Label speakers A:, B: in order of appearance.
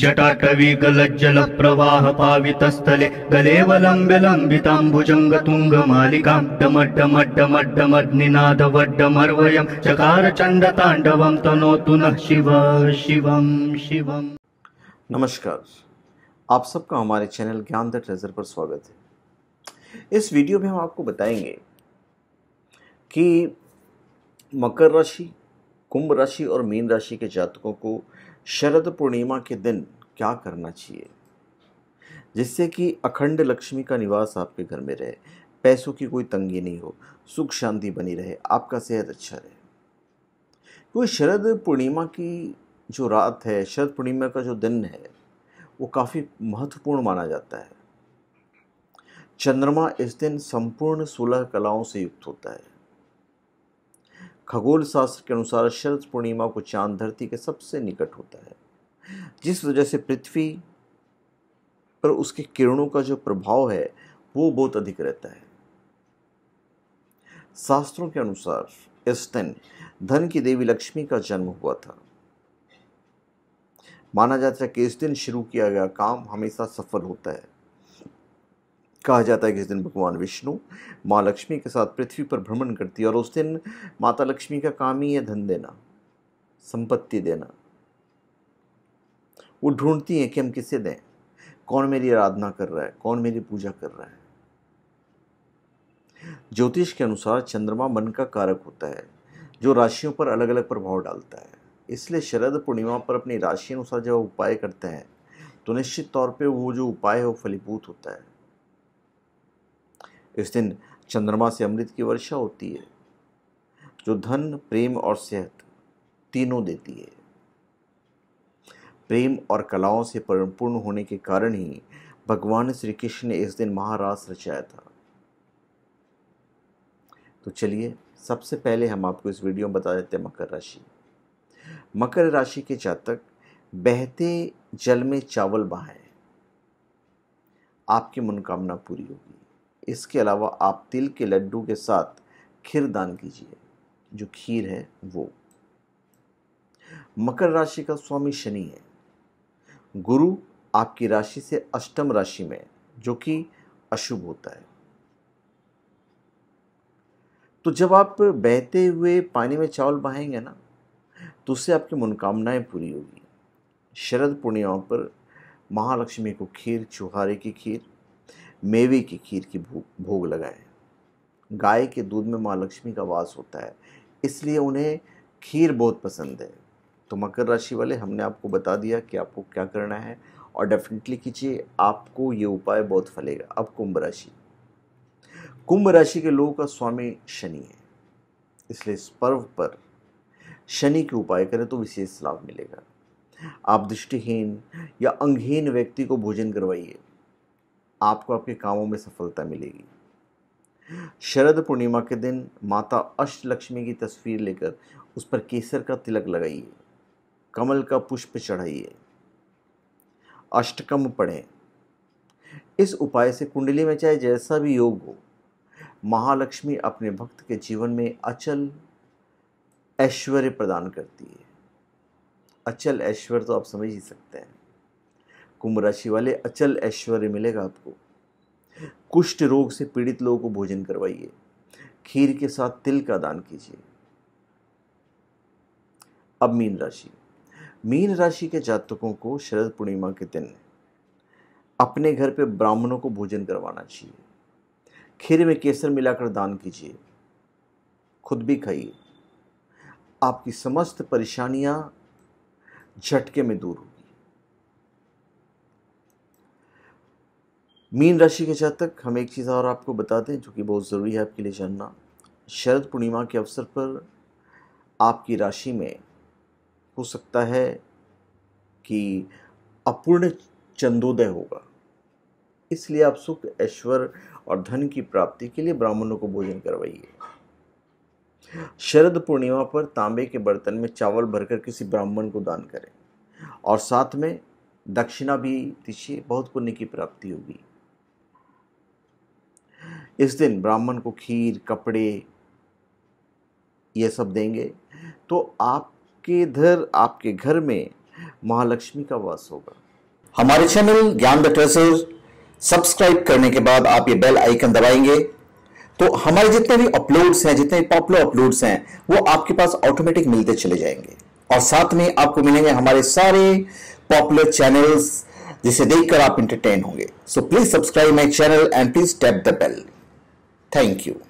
A: जटाटवी गलज्जल प्रवाह पावित स्थले लंबितांबुजंग तुंग मालिका वड्ड जटाटवीगलज्जलप्रवाहपावितस्थले चकार चंड तांडव तनो तुन शिव शिव शिव नमस्कार आप सबका हमारे चैनल ज्ञान द ट्रेजर पर स्वागत है इस वीडियो में हम आपको बताएंगे कि मकर राशि कुंभ राशि और मीन राशि के जातकों को शरद पूर्णिमा के दिन क्या करना चाहिए जिससे कि अखंड लक्ष्मी का निवास आपके घर में रहे पैसों की कोई तंगी नहीं हो सुख शांति बनी रहे आपका सेहत अच्छा रहे क्योंकि शरद पूर्णिमा की जो रात है शरद पूर्णिमा का जो दिन है वो काफ़ी महत्वपूर्ण माना जाता है चंद्रमा इस दिन संपूर्ण सोलह कलाओं से युक्त होता है खगोल शास्त्र के अनुसार शरद पूर्णिमा को चांद धरती के सबसे निकट होता है जिस वजह से पृथ्वी पर उसके किरणों का जो प्रभाव है वो बहुत अधिक रहता है शास्त्रों के अनुसार इस दिन धन की देवी लक्ष्मी का जन्म हुआ था माना जाता है कि इस दिन शुरू किया गया काम हमेशा सफल होता है कहा जाता है कि इस दिन भगवान विष्णु माँ लक्ष्मी के साथ पृथ्वी पर भ्रमण करती है और उस दिन माता लक्ष्मी का काम ही है धन देना संपत्ति देना वो ढूंढती हैं कि हम किसे दें कौन मेरी आराधना कर रहा है कौन मेरी पूजा कर रहा है ज्योतिष के अनुसार चंद्रमा मन का कारक होता है जो राशियों पर अलग अलग प्रभाव डालता है इसलिए शरद पूर्णिमा पर अपनी राशि अनुसार जब उपाय करते हैं तो निश्चित तौर पे वो जो उपाय है वो फलीभूत होता है इस दिन चंद्रमा से अमृत की वर्षा होती है जो धन प्रेम और सेहत तीनों देती है प्रेम और कलाओं से परिपूर्ण होने के कारण ही भगवान श्री कृष्ण ने इस दिन महारास रचाया था तो चलिए सबसे पहले हम आपको इस वीडियो में बता देते हैं मकर राशि मकर राशि के जातक बहते जल में चावल बहाएं आपकी मनोकामना पूरी होगी इसके अलावा आप तिल के लड्डू के साथ खीर दान कीजिए जो खीर है वो मकर राशि का स्वामी शनि है गुरु आपकी राशि से अष्टम राशि में जो कि अशुभ होता है तो जब आप बहते हुए पानी में चावल बहाएंगे ना तो उससे आपकी मनोकामनाएं पूरी होगी शरद पूर्णिमा पर महालक्ष्मी को खीर चुहारे की खीर मेवे की खीर की भोग भोग लगाए गाय के दूध में माँ लक्ष्मी का वास होता है इसलिए उन्हें खीर बहुत पसंद है तो मकर राशि वाले हमने आपको बता दिया कि आपको क्या करना है और डेफिनेटली कीजिए आपको ये उपाय बहुत फलेगा अब कुंभ राशि कुंभ राशि के लोगों का स्वामी शनि है इसलिए इस पर्व पर शनि के उपाय करें तो विशेष लाभ मिलेगा आप दृष्टिहीन या अंगहीन व्यक्ति को भोजन करवाइए आपको आपके कामों में सफलता मिलेगी शरद पूर्णिमा के दिन माता अष्टलक्ष्मी की तस्वीर लेकर उस पर केसर का तिलक लगाइए कमल का पुष्प चढ़ाइए अष्टकम पढ़ें इस उपाय से कुंडली में चाहे जैसा भी योग हो महालक्ष्मी अपने भक्त के जीवन में अचल ऐश्वर्य प्रदान करती है अचल ऐश्वर्य तो आप समझ ही सकते हैं कुंभ राशि वाले अचल ऐश्वर्य मिलेगा आपको कुष्ठ रोग से पीड़ित लोगों को भोजन करवाइए खीर के साथ तिल का दान कीजिए अब मीन राशि मीन राशि के जातकों को शरद पूर्णिमा के दिन अपने घर पे ब्राह्मणों को भोजन करवाना चाहिए खीर में केसर मिलाकर दान कीजिए खुद भी खाइए आपकी समस्त परेशानियां झटके में दूर हो मीन राशि के जातक हम एक चीज़ और आपको बता दें जो कि बहुत ज़रूरी है आपके लिए जानना शरद पूर्णिमा के अवसर पर आपकी राशि में हो सकता है कि अपूर्ण चंदोदय होगा इसलिए आप सुख ऐश्वर्य और धन की प्राप्ति के लिए ब्राह्मणों को भोजन करवाइए शरद पूर्णिमा पर तांबे के बर्तन में चावल भरकर किसी ब्राह्मण को दान करें और साथ में दक्षिणा भी दीजिए बहुत पुण्य की प्राप्ति होगी इस दिन ब्राह्मण को खीर कपड़े ये सब देंगे तो आपके इधर आपके घर में महालक्ष्मी का वास होगा हमारे चैनल ज्ञान द ट्रेसर सब्सक्राइब करने के बाद आप ये बेल आइकन दबाएंगे तो हमारे जितने भी अपलोड्स हैं जितने भी पॉपुलर अपलोड्स हैं वो आपके पास ऑटोमेटिक मिलते चले जाएंगे और साथ में आपको मिलेंगे हमारे सारे पॉपुलर चैनल्स जिसे देखकर आप इंटरटेन होंगे so please subscribe my channel and please tap the bell Thank you.